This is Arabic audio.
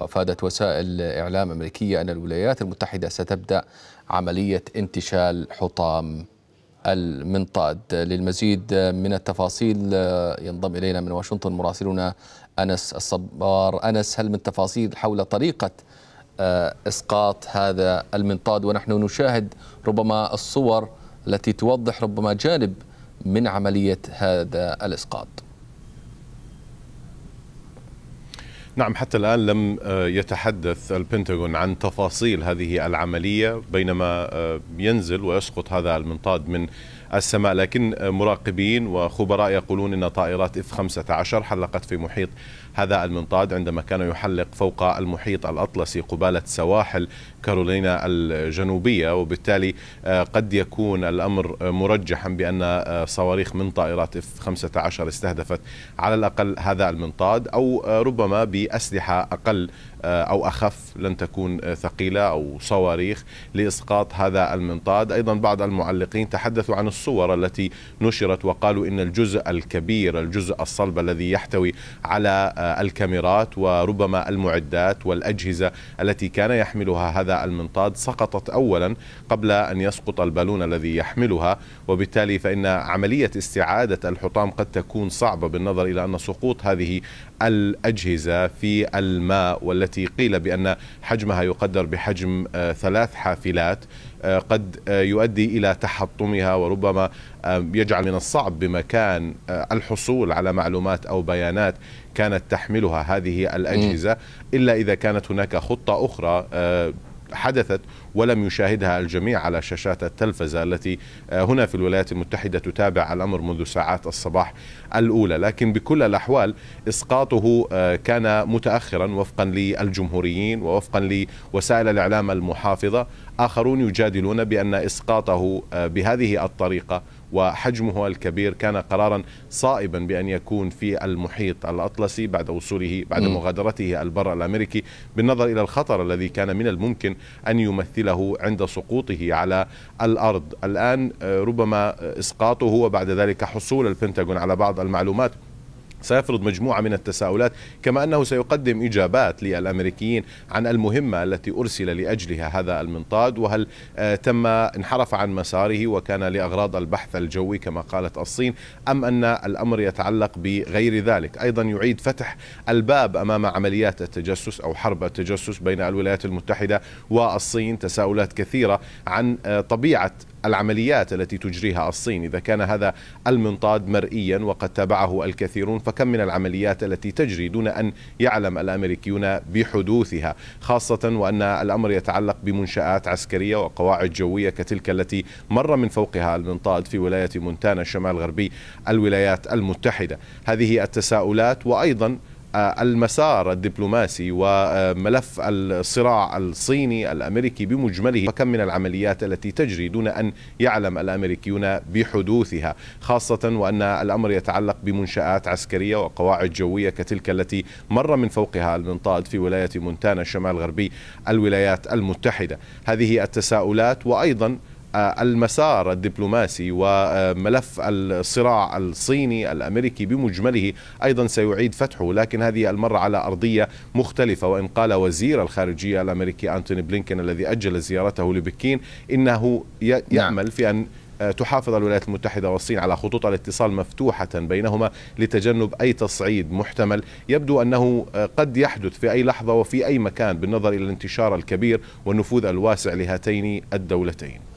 وافادت وسائل اعلام امريكيه ان الولايات المتحده ستبدا عمليه انتشال حطام المنطاد للمزيد من التفاصيل ينضم الينا من واشنطن مراسلنا انس الصبار انس هل من تفاصيل حول طريقه آه، اسقاط هذا المنطاد ونحن نشاهد ربما الصور التي توضح ربما جانب من عمليه هذا الاسقاط نعم حتى الآن لم آه، يتحدث البنتاغون عن تفاصيل هذه العملية بينما آه، ينزل ويسقط هذا المنطاد من السماء لكن مراقبين وخبراء يقولون أن طائرات اف 15 حلقت في محيط هذا المنطاد عندما كان يحلق فوق المحيط الأطلسي قبالة سواحل كارولينا الجنوبية وبالتالي آه، قد يكون الأمر مرجحا بأن آه، صواريخ من طائرات اف 15 استهدفت على الأقل هذا المنطاد أو آه، ربما بأسلحة أقل أو أخف لن تكون ثقيلة أو صواريخ لإسقاط هذا المنطاد أيضا بعض المعلقين تحدثوا عن الصور التي نشرت وقالوا إن الجزء الكبير الجزء الصلب الذي يحتوي على آه، الكاميرات وربما المعدات والأجهزة التي كان يحملها هذا المنطاد سقطت أولا قبل أن يسقط البالون الذي يحملها وبالتالي فإن عملية استعادة الحطام قد تكون صعبة بالنظر إلى أن سقوط هذه الأجهزة في الماء والتي قيل بأن حجمها يقدر بحجم آه، ثلاث حافلات آه، قد آه، يؤدي إلى تحطمها وربما يجعل من الصعب بمكان الحصول على معلومات أو بيانات كانت تحملها هذه الأجهزة إلا إذا كانت هناك خطة أخرى حدثت ولم يشاهدها الجميع على شاشات التلفزة التي آه، هنا في الولايات المتحدة تتابع الأمر منذ ساعات الصباح الأولى لكن بكل الأحوال إسقاطه آه، كان متأخرا وفقا للجمهوريين ووفقا لوسائل الإعلام المحافظة آخرون يجادلون بأن إسقاطه آه، بهذه الطريقة وحجمه الكبير كان قرارا صائبا بأن يكون في المحيط الأطلسي بعد وصوله بعد م. مغادرته البر الأمريكي بالنظر إلى الخطر الذي كان من الممكن أن يمثله عند سقوطه على الأرض الآن آه، ربما إسقاطه وبعد ذلك حصول البنتاغون على بعض المعلومات سيفرض مجموعة من التساؤلات كما أنه سيقدم إجابات للأمريكيين عن المهمة التي أرسل لأجلها هذا المنطاد وهل آه، تم انحرف عن مساره وكان لأغراض البحث الجوي كما قالت الصين أم أن الأمر يتعلق بغير ذلك أيضا يعيد فتح الباب أمام عمليات التجسس أو حرب التجسس بين الولايات المتحدة والصين تساؤلات كثيرة عن آه، طبيعة العمليات التي تجريها الصين إذا كان هذا المنطاد مرئيا وقد تابعه الكثيرون فكم من العمليات التي تجري دون أن يعلم الأمريكيون بحدوثها خاصة وأن الأمر يتعلق بمنشآت عسكرية وقواعد جوية كتلك التي مر من فوقها المنطاد في ولاية مونتانا الشمال غربي الولايات المتحدة هذه التساؤلات وأيضا آه، المسار الدبلوماسي وملف الصراع الصيني الامريكي بمجمله وكم من العمليات التي تجري دون ان يعلم الامريكيون بحدوثها خاصه وان الامر يتعلق بمنشات عسكريه وقواعد جويه كتلك التي مر من فوقها المنطاد في ولايه مونتانا الشمال غربي الولايات المتحده هذه التساؤلات وايضا آه، المسار الدبلوماسي وملف الصراع الصيني الامريكي بمجمله ايضا سيعيد فتحه لكن هذه المره على ارضيه مختلفه وان قال وزير الخارجيه الامريكي انتوني بلينكن الذي اجل زيارته لبكين انه يعمل نعم. في ان تحافظ الولايات المتحدة والصين على خطوط الاتصال مفتوحة بينهما لتجنب أي تصعيد محتمل يبدو أنه قد يحدث في أي لحظة وفي أي مكان بالنظر إلى الانتشار الكبير والنفوذ الواسع لهاتين الدولتين